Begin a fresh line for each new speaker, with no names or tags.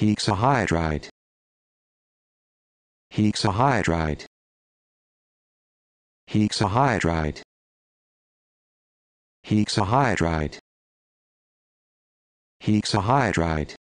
hexahydride hexahydride hexahydride hexahydride hexahydride